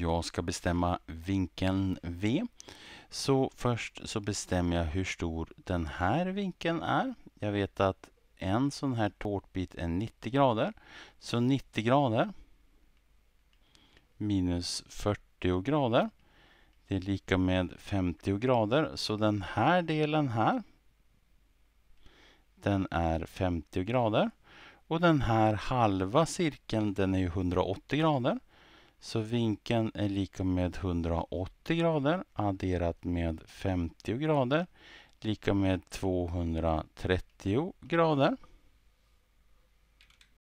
jag ska bestämma vinkeln V. Så först så bestämmer jag hur stor den här vinkeln är. Jag vet att en sån här tårtbit är 90 grader. Så 90 grader minus 40 grader. Det är lika med 50 grader. Så den här delen här den är 50 grader. Och den här halva cirkeln den är 180 grader. Så vinkeln är lika med 180 grader adderat med 50 grader lika med 230 grader.